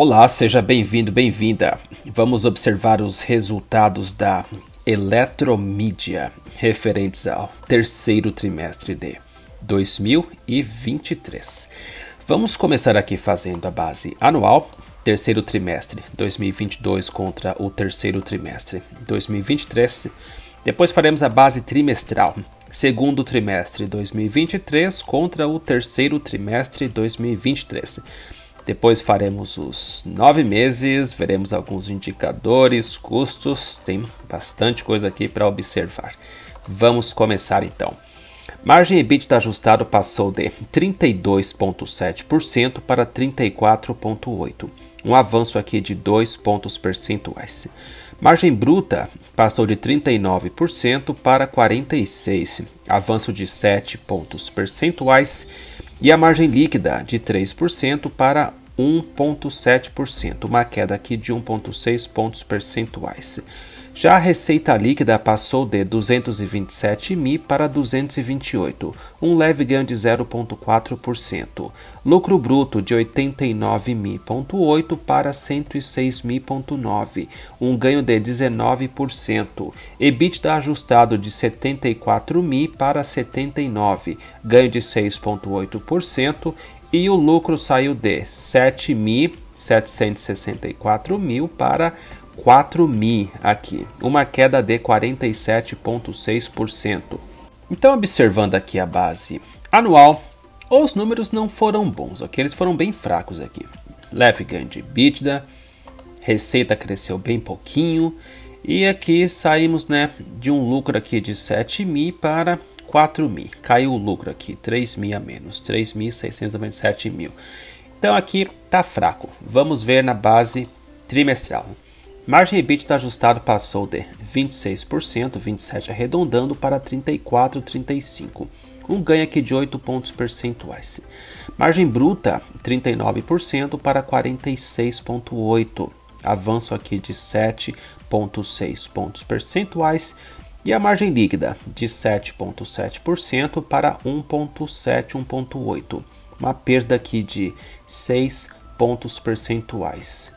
Olá, seja bem-vindo, bem-vinda. Vamos observar os resultados da Eletromídia referentes ao terceiro trimestre de 2023. Vamos começar aqui fazendo a base anual, terceiro trimestre 2022 contra o terceiro trimestre 2023. Depois faremos a base trimestral, segundo trimestre 2023 contra o terceiro trimestre 2023. Depois faremos os nove meses, veremos alguns indicadores, custos, tem bastante coisa aqui para observar. Vamos começar então. Margem EBITDA ajustado passou de 32,7% para 34,8%, um avanço aqui de 2 pontos percentuais. Margem bruta passou de 39% para 46%, avanço de 7 pontos percentuais e a margem líquida de 3% para 1,7%, uma queda aqui de 1,6 pontos percentuais. Já a receita líquida passou de 227 mi para 228, um leve ganho de 0,4%. Lucro bruto de 89 mi,8 para 106 mi,9, um ganho de 19%. EBITDA ajustado de 74 mi para 79, ganho de 6,8%. E o lucro saiu de 764 mil para 4Mi aqui, uma queda de 47,6%. Então, observando aqui a base anual, os números não foram bons, ok? Eles foram bem fracos aqui. Left Gain de EBITDA, receita cresceu bem pouquinho, e aqui saímos né, de um lucro aqui de 7.000 para 4.000. Caiu o lucro aqui, 3.000 a menos, 3.697.000. Então aqui tá fraco. Vamos ver na base trimestral. Margem EBITDA ajustado passou de 26%, 27 arredondando para 34, 35 um ganho aqui de 8 pontos percentuais. Margem bruta, 39% para 46,8%, avanço aqui de 7,6 pontos percentuais. E a margem líquida, de 7,7% para 1,7, 1,8%, uma perda aqui de 6 pontos percentuais.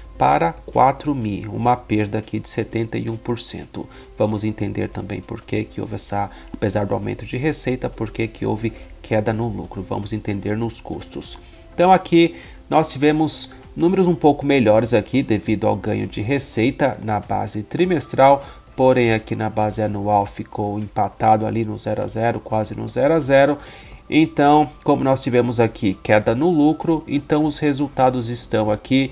para 4 mil, uma perda aqui de 71%. Vamos entender também por que, que houve essa, apesar do aumento de receita, por que, que houve queda no lucro. Vamos entender nos custos. Então aqui nós tivemos números um pouco melhores aqui devido ao ganho de receita na base trimestral, porém aqui na base anual ficou empatado ali no 0 a 0, quase no 0 a 0. Então, como nós tivemos aqui queda no lucro, então os resultados estão aqui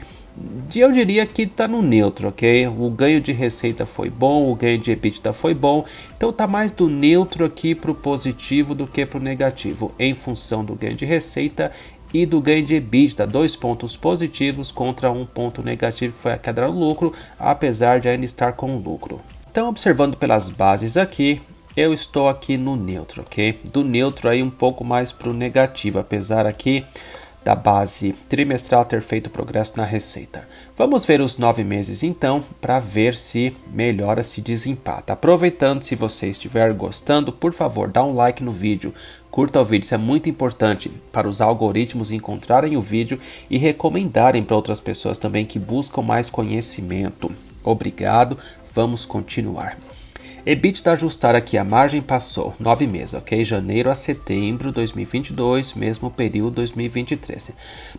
eu diria que está no neutro, ok? O ganho de receita foi bom, o ganho de EBITDA foi bom, então está mais do neutro aqui para o positivo do que para o negativo, em função do ganho de receita e do ganho de EBITDA, dois pontos positivos contra um ponto negativo que foi a queda no lucro, apesar de ainda estar com lucro. Então, observando pelas bases aqui, eu estou aqui no neutro, ok? Do neutro aí um pouco mais para o negativo, apesar aqui da base trimestral ter feito progresso na receita. Vamos ver os nove meses então para ver se melhora, se desempata. Aproveitando, se você estiver gostando, por favor, dá um like no vídeo, Curta o vídeo, isso é muito importante para os algoritmos encontrarem o vídeo e recomendarem para outras pessoas também que buscam mais conhecimento. Obrigado, vamos continuar. EBITDA ajustar aqui a margem passou 9 meses, ok? Janeiro a setembro 2022, mesmo período 2023.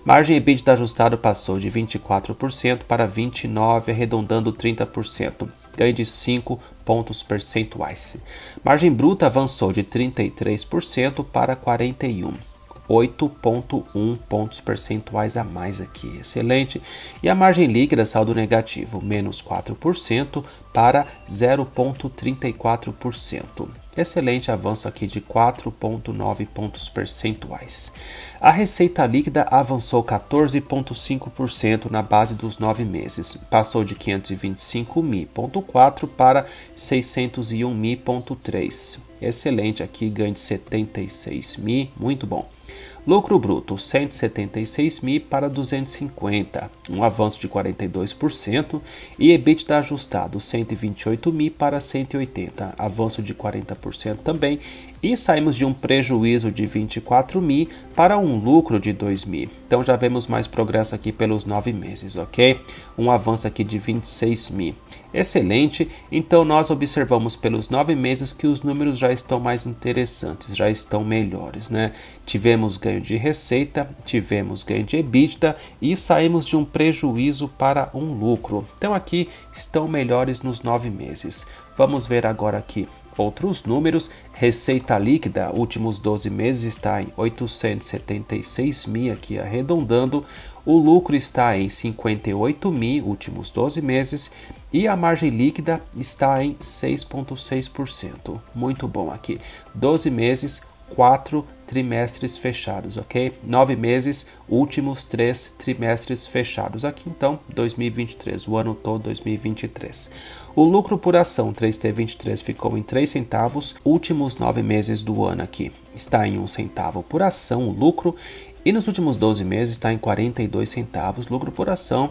Margem EBITDA ajustado passou de 24% para 29, arredondando 30%. Ganho de 5 pontos percentuais. Margem bruta avançou de 33% para 41. 8,1 pontos percentuais a mais aqui, excelente. E a margem líquida, saldo negativo, menos 4% para 0,34%. Excelente avanço aqui de 4,9 pontos percentuais. A receita líquida avançou 14,5% na base dos nove meses, passou de 525.4 para 601.3. Excelente aqui, ganho de 76 mil muito bom. Lucro bruto 176 mil para 250, um avanço de 42% e EBITDA ajustado 128 mil para 180, avanço de 40% também e saímos de um prejuízo de 24 mil para um lucro de 2 mil. Então já vemos mais progresso aqui pelos nove meses, ok? Um avanço aqui de 26 mil. Excelente, então nós observamos pelos nove meses que os números já estão mais interessantes, já estão melhores, né? Tivemos ganho de receita, tivemos ganho de EBITDA e saímos de um prejuízo para um lucro. Então aqui estão melhores nos nove meses. Vamos ver agora aqui outros números Receita líquida, últimos 12 meses, está em 876 mil, aqui arredondando. O lucro está em 58 mil, últimos 12 meses. E a margem líquida está em 6,6%. Muito bom aqui. 12 meses, 4 trimestres fechados, ok? Nove meses, últimos 3 trimestres fechados. Aqui então, 2023, o ano todo 2023. O lucro por ação 3T23 ficou em 3 centavos, últimos 9 meses do ano aqui. Está em 1 centavo por ação o lucro e nos últimos 12 meses está em 42 centavos lucro por ação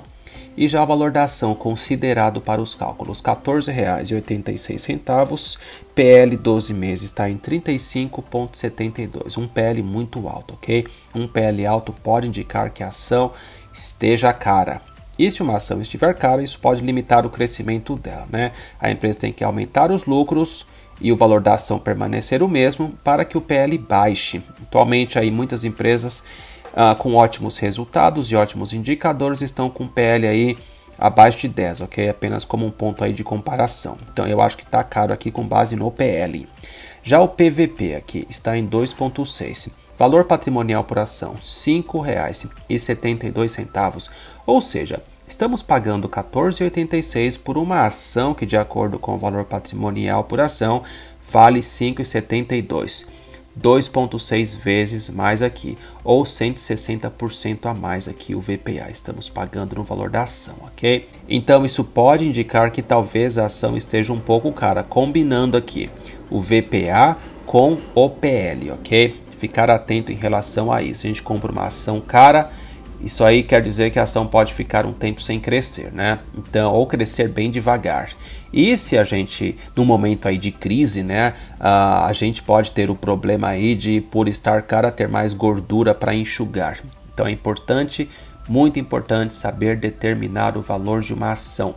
e já o valor da ação considerado para os cálculos R$ 14,86, PL 12 meses está em 35,72, um PL muito alto, ok? Um PL alto pode indicar que a ação esteja cara. E se uma ação estiver cara, isso pode limitar o crescimento dela. Né? A empresa tem que aumentar os lucros e o valor da ação permanecer o mesmo para que o PL baixe. Atualmente, aí, muitas empresas ah, com ótimos resultados e ótimos indicadores estão com PL aí abaixo de 10, ok? Apenas como um ponto aí de comparação. Então eu acho que está caro aqui com base no PL. Já o PVP aqui está em 2.6. Valor patrimonial por ação R$ 5,72, ou seja, estamos pagando R$ 14,86 por uma ação que, de acordo com o valor patrimonial por ação, vale R$ 5,72. 2,6 vezes mais aqui, ou 160% a mais aqui o VPA. Estamos pagando no valor da ação, ok? Então isso pode indicar que talvez a ação esteja um pouco cara, combinando aqui o VPA com o PL, ok? ficar atento em relação a isso. A gente compra uma ação cara, isso aí quer dizer que a ação pode ficar um tempo sem crescer, né? Então, ou crescer bem devagar. E se a gente, no momento aí de crise, né, a, a gente pode ter o problema aí de, por estar cara, ter mais gordura para enxugar. Então, é importante, muito importante, saber determinar o valor de uma ação.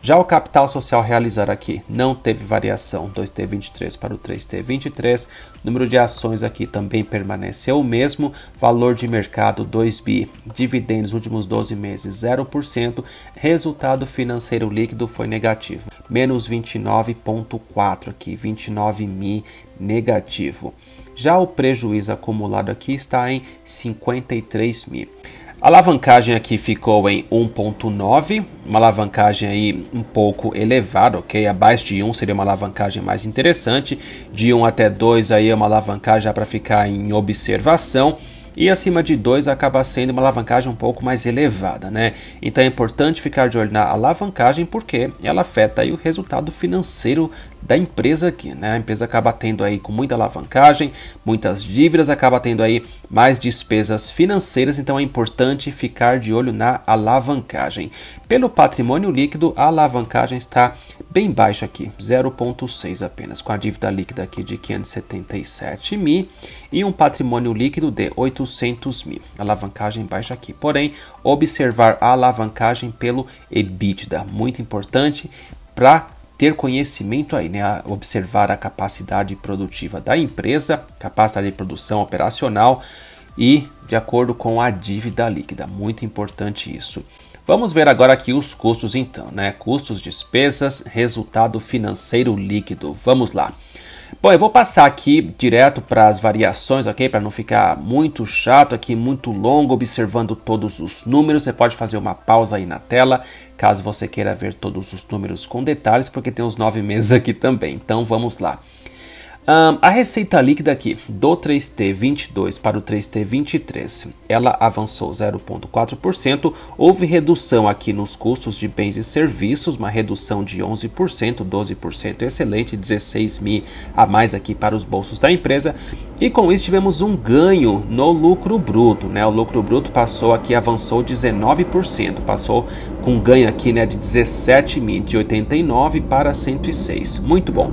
Já o capital social realizar aqui não teve variação, 2T23 para o 3T23. Número de ações aqui também permaneceu o mesmo, valor de mercado 2 bi, dividendos últimos 12 meses 0%, resultado financeiro líquido foi negativo, menos 29.4 aqui, 29 mi negativo. Já o prejuízo acumulado aqui está em 53 mil. A alavancagem aqui ficou em 1.9, uma alavancagem aí um pouco elevada, ok? Abaixo de 1 seria uma alavancagem mais interessante, de 1 até 2 aí é uma alavancagem para ficar em observação e acima de 2 acaba sendo uma alavancagem um pouco mais elevada, né? Então é importante ficar de olho na alavancagem porque ela afeta aí o resultado financeiro da empresa aqui, né? A empresa acaba tendo aí com muita alavancagem, muitas dívidas, acaba tendo aí mais despesas financeiras, então é importante ficar de olho na alavancagem. Pelo patrimônio líquido, a alavancagem está bem baixa aqui, 0.6 apenas, com a dívida líquida aqui de 577 mil e um patrimônio líquido de 800 mil. Alavancagem baixa aqui, porém, observar a alavancagem pelo EBITDA, muito importante para ter conhecimento aí, né? Observar a capacidade produtiva da empresa, capacidade de produção operacional e de acordo com a dívida líquida. Muito importante isso. Vamos ver agora aqui os custos então, né? Custos, despesas, resultado financeiro líquido. Vamos lá. Bom, eu vou passar aqui direto para as variações, ok? Para não ficar muito chato aqui, muito longo, observando todos os números. Você pode fazer uma pausa aí na tela, caso você queira ver todos os números com detalhes, porque tem os nove meses aqui também. Então vamos lá. Um, a receita líquida aqui, do 3T22 para o 3T23, ela avançou 0,4%. Houve redução aqui nos custos de bens e serviços, uma redução de 11%, 12% excelente, 16 mil a mais aqui para os bolsos da empresa. E com isso tivemos um ganho no lucro bruto, né? O lucro bruto passou aqui, avançou 19%, passou com ganho aqui né, de 17 mil, de 89 para 106. Muito bom.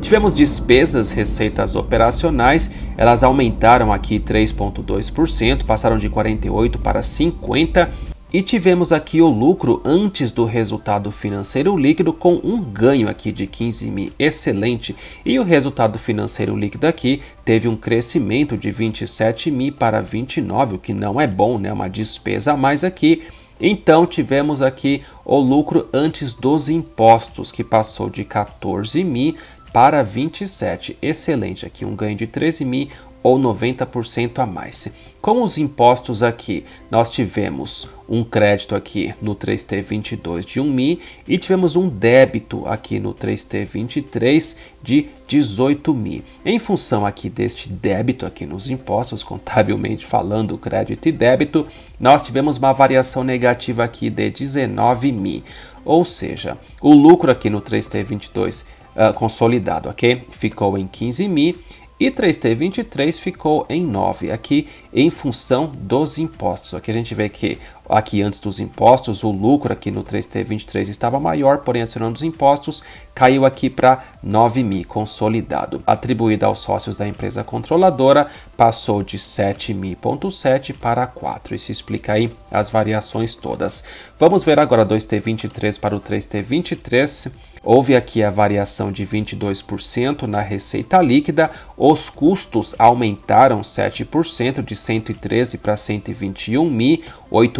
Tivemos despesas, receitas operacionais, elas aumentaram aqui 3,2%, passaram de 48 para 50. E tivemos aqui o lucro antes do resultado financeiro líquido com um ganho aqui de 15 mil, excelente. E o resultado financeiro líquido aqui teve um crescimento de 27 mil para 29, o que não é bom, né? Uma despesa a mais aqui. Então tivemos aqui o lucro antes dos impostos que passou de 14 mil para 27. Excelente, aqui um ganho de 13 mil ou 90% a mais. Com os impostos aqui, nós tivemos um crédito aqui no 3T22 de 1 mil e tivemos um débito aqui no 3T23 de 18 mil. Em função aqui deste débito aqui nos impostos, contabilmente falando, crédito e débito, nós tivemos uma variação negativa aqui de 19 mil. Ou seja, o lucro aqui no 3T22 uh, consolidado, ok? Ficou em 15 mil e 3T23 ficou em 9, aqui em função dos impostos. Aqui a gente vê que aqui antes dos impostos, o lucro aqui no 3T23 estava maior, porém adicionando os impostos, caiu aqui para 9 mil consolidado. Atribuída aos sócios da empresa controladora, passou de 7.000.7 para 4. Isso explica aí as variações todas. Vamos ver agora 2T23 para o 3T23. Houve aqui a variação de 22% na receita líquida, os custos aumentaram 7% de 113 para 121 mil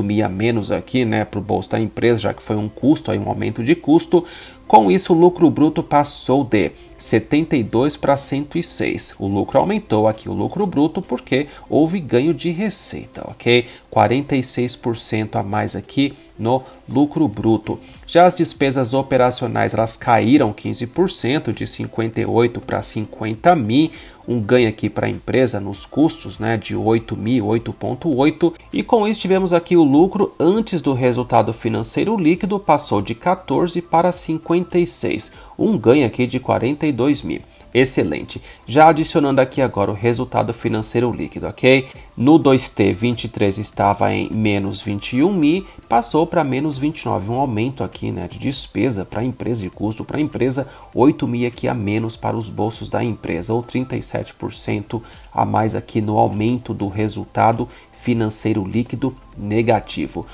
mil a menos aqui né, para o bolso da empresa, já que foi um custo, aí um aumento de custo. Com isso, o lucro bruto passou de 72 para 106. O lucro aumentou aqui, o lucro bruto, porque houve ganho de receita, ok? 46% a mais aqui no lucro bruto. Já as despesas operacionais, elas caíram 15%, de 58 para 50 mil um ganho aqui para a empresa nos custos né, de 8.000, 8.8, e com isso tivemos aqui o lucro antes do resultado financeiro líquido passou de 14 para 56, um ganho aqui de 42 mil. Excelente. Já adicionando aqui agora o resultado financeiro líquido, ok? No 2T, 23 estava em menos 21 mil, passou para menos 29, um aumento aqui né, de despesa para a empresa, de custo para a empresa, 8 mil aqui a menos para os bolsos da empresa, ou 37% a mais aqui no aumento do resultado financeiro líquido negativo.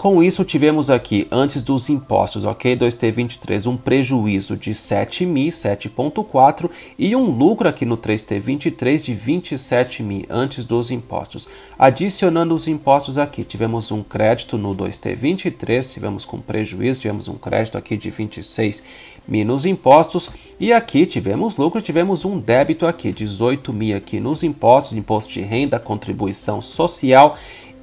Com isso, tivemos aqui, antes dos impostos, ok? 2T23, um prejuízo de 7.000, 7.4, e um lucro aqui no 3T23 de mil antes dos impostos. Adicionando os impostos aqui, tivemos um crédito no 2T23, tivemos com prejuízo, tivemos um crédito aqui de 26 menos impostos, e aqui tivemos lucro, tivemos um débito aqui, mil aqui nos impostos, imposto de renda, contribuição social,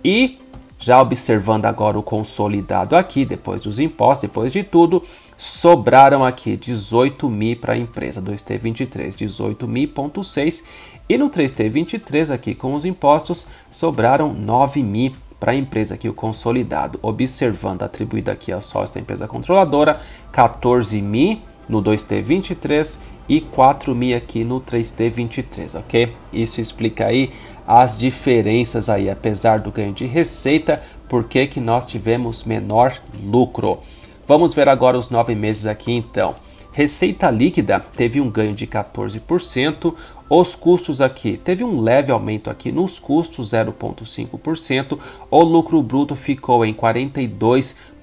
e já observando agora o consolidado aqui, depois dos impostos, depois de tudo, sobraram aqui 18 mil para a empresa, 2T23, 18 mil,6 e no 3T23 aqui com os impostos sobraram 9 mil para a empresa aqui o consolidado, observando atribuído aqui a sócio da empresa controladora, 14 mil no 2T23 e 4 mil aqui no 3T23, ok? Isso explica aí as diferenças aí, apesar do ganho de receita, por que, que nós tivemos menor lucro? Vamos ver agora os nove meses aqui então. Receita líquida teve um ganho de 14%, os custos aqui teve um leve aumento aqui nos custos, 0,5%, o lucro bruto ficou em 42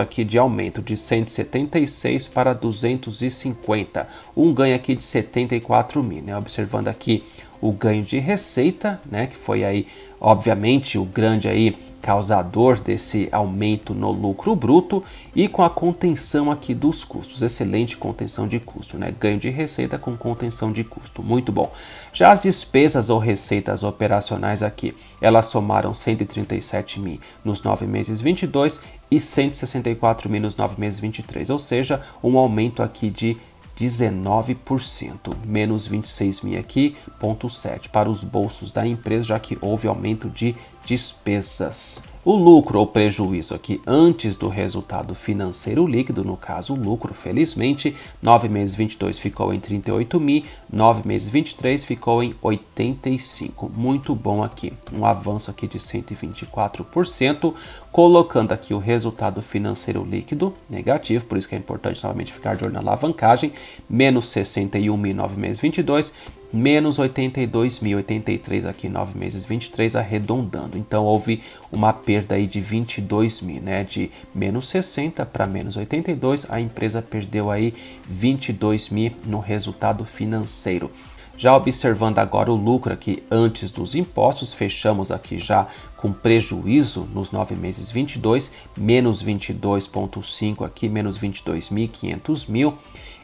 aqui de aumento de 176 para 250, um ganho aqui de 74 mil, né? Observando aqui o ganho de receita, né, que foi aí, obviamente, o grande aí causador desse aumento no lucro bruto e com a contenção aqui dos custos, excelente contenção de custo, né? Ganho de receita com contenção de custo, muito bom. Já as despesas ou receitas operacionais aqui, elas somaram 137 mil nos nove meses 22 e 164 mil nos nove meses 23, ou seja, um aumento aqui de 19%, menos 26 mil aqui, ponto 7 para os bolsos da empresa, já que houve aumento de despesas. O lucro ou prejuízo aqui antes do resultado financeiro líquido, no caso o lucro, felizmente, 9 meses 22 ficou em 38 mil, 9 meses 23 ficou em 85. Muito bom aqui, um avanço aqui de 124%, colocando aqui o resultado financeiro líquido negativo, por isso que é importante novamente ficar de olho na alavancagem, menos 61 mil 9 meses 22, menos 82.083 aqui, 9 meses, 23 arredondando. Então houve uma perda aí de 22 mil, né? De menos 60 para menos 82, a empresa perdeu aí 22 mil no resultado financeiro. Já observando agora o lucro aqui antes dos impostos, fechamos aqui já com prejuízo nos nove meses 22, menos 22,5 aqui, menos 22.500 mil.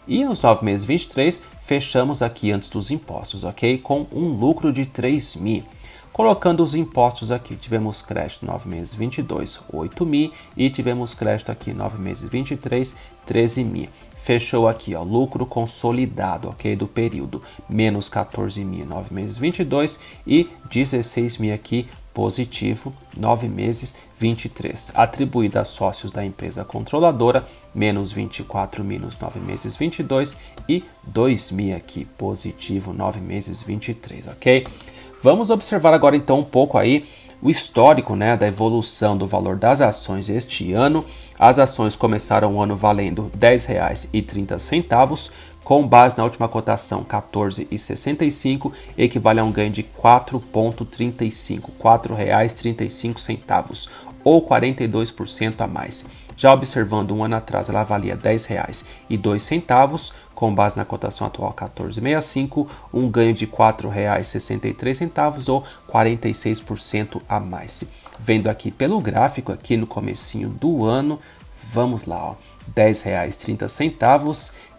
E os nove meses 23 fechamos aqui antes dos impostos, ok? Com um lucro de 3 mil. Colocando os impostos aqui, tivemos crédito 9 meses 22, 8 mil e tivemos crédito aqui 9 meses 23, 13 mil. Fechou aqui, ó, lucro consolidado, ok, do período, menos 14 mil, 9 meses 22 e 16 mil aqui positivo, 9 meses, 23, atribuída a sócios da empresa controladora, menos 24, menos 9 meses, 22 e 2.000 aqui, positivo, 9 meses, 23, ok? Vamos observar agora então um pouco aí o histórico né, da evolução do valor das ações este ano. As ações começaram o ano valendo R$ 10,30, com base na última cotação 14,65, equivale a um ganho de 4,35, R$ 4,35 ou 42% a mais. Já observando um ano atrás, ela valia R$ 10,02, com base na cotação atual 14,65, um ganho de R$ 4,63 ou 46% a mais. Vendo aqui pelo gráfico aqui no comecinho do ano, vamos lá, ó, R$ 10,30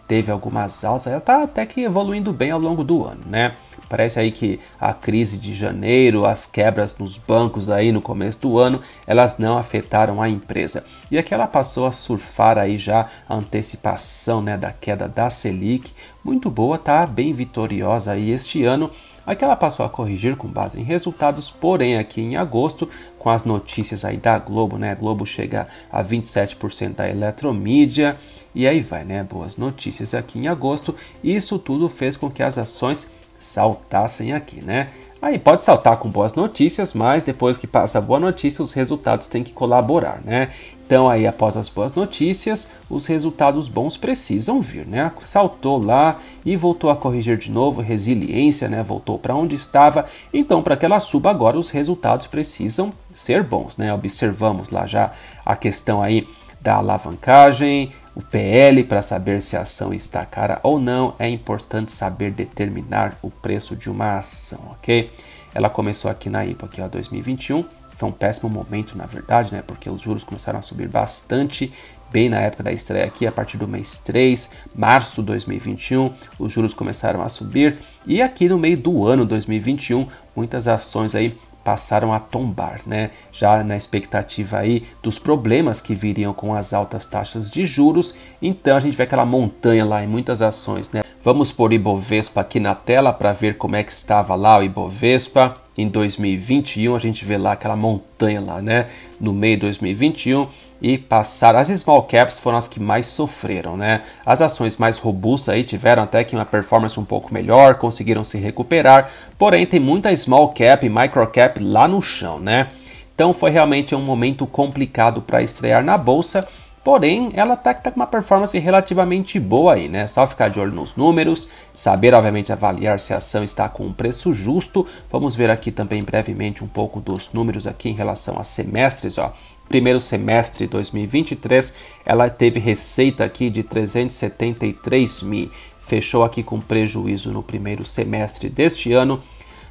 teve algumas altas, ela está até que evoluindo bem ao longo do ano, né? Parece aí que a crise de janeiro, as quebras nos bancos aí no começo do ano, elas não afetaram a empresa. E aqui ela passou a surfar aí já a antecipação né, da queda da Selic, muito boa, tá bem vitoriosa aí este ano Aqui ela passou a corrigir com base em resultados, porém aqui em agosto, com as notícias aí da Globo, né? A Globo chega a 27% da eletromídia e aí vai, né? Boas notícias aqui em agosto. Isso tudo fez com que as ações saltassem aqui, né? Aí pode saltar com boas notícias, mas depois que passa a boa notícia, os resultados têm que colaborar, né? Então aí após as boas notícias, os resultados bons precisam vir, né? Saltou lá e voltou a corrigir de novo, resiliência, né? Voltou para onde estava. Então para que ela suba agora, os resultados precisam ser bons, né? Observamos lá já a questão aí da alavancagem, o PL, para saber se a ação está cara ou não, é importante saber determinar o preço de uma ação, ok? Ela começou aqui na IPA, aqui, ó, 2021. Foi um péssimo momento, na verdade, né? Porque os juros começaram a subir bastante bem na época da estreia aqui, a partir do mês 3, março de 2021, os juros começaram a subir e aqui no meio do ano 2021, muitas ações aí passaram a tombar, né? Já na expectativa aí dos problemas que viriam com as altas taxas de juros, então a gente vê aquela montanha lá em muitas ações, né? Vamos por Ibovespa aqui na tela para ver como é que estava lá o Ibovespa em 2021, a gente vê lá aquela montanha lá, né? No meio de 2021, e passaram. As small caps foram as que mais sofreram, né? As ações mais robustas aí tiveram até que uma performance um pouco melhor, conseguiram se recuperar, porém tem muita small cap e micro cap lá no chão, né? Então foi realmente um momento complicado para estrear na bolsa. Porém, ela tá, tá, com uma performance relativamente boa aí, né? Só ficar de olho nos números, saber, obviamente, avaliar se a ação está com um preço justo. Vamos ver aqui também brevemente um pouco dos números aqui em relação a semestres, ó primeiro semestre de 2023, ela teve receita aqui de 373 mil, fechou aqui com prejuízo no primeiro semestre deste ano,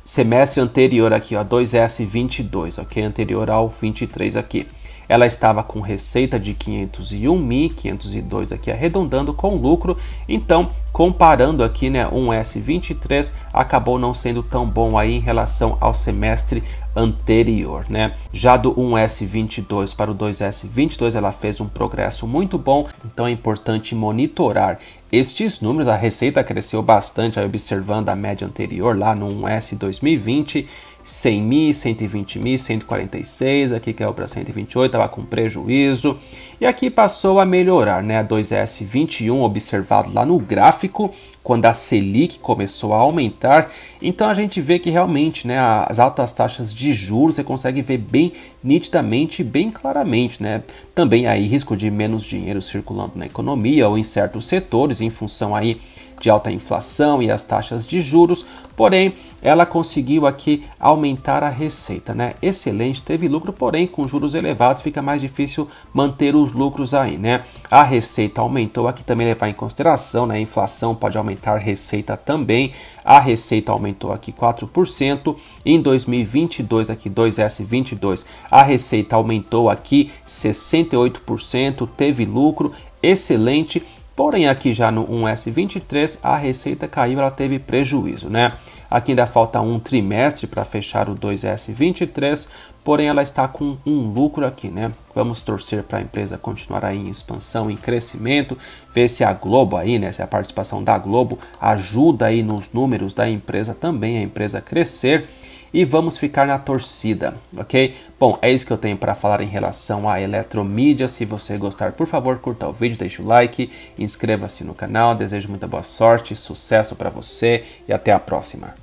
semestre anterior aqui, ó, 2S22, ok? Anterior ao 23 aqui. Ela estava com receita de 501 mil, 502 aqui arredondando com lucro, então comparando aqui, né, um S23 acabou não sendo tão bom aí em relação ao semestre anterior, né? Já do 1S22 para o 2S22 ela fez um progresso muito bom, então é importante monitorar estes números. A receita cresceu bastante, aí observando a média anterior lá no 1S 2020 100 mil, 120 mil, 146, aqui caiu para 128, estava com prejuízo. E aqui passou a melhorar, né? A 2S21 observado lá no gráfico, quando a Selic começou a aumentar. Então a gente vê que realmente, né, as altas taxas de juros você consegue ver bem nitidamente, bem claramente, né? Também aí risco de menos dinheiro circulando na economia ou em certos setores em função aí de alta inflação e as taxas de juros, porém ela conseguiu aqui aumentar a receita, né? Excelente, teve lucro, porém com juros elevados fica mais difícil manter os lucros aí, né? A receita aumentou, aqui também levar em consideração, né? A inflação pode aumentar a receita também. A receita aumentou aqui 4%, em 2022 aqui 2S22, a receita aumentou aqui 68%, teve lucro excelente Porém, aqui já no 1S23, a receita caiu, ela teve prejuízo, né? Aqui ainda falta um trimestre para fechar o 2S23, porém ela está com um lucro aqui, né? Vamos torcer para a empresa continuar aí em expansão, em crescimento, ver se a Globo aí, né? Se a participação da Globo ajuda aí nos números da empresa também, a empresa crescer e vamos ficar na torcida, ok? Bom, é isso que eu tenho para falar em relação à Eletromídia. Se você gostar, por favor, curta o vídeo, deixe o like, inscreva-se no canal. Desejo muita boa sorte, sucesso para você e até a próxima.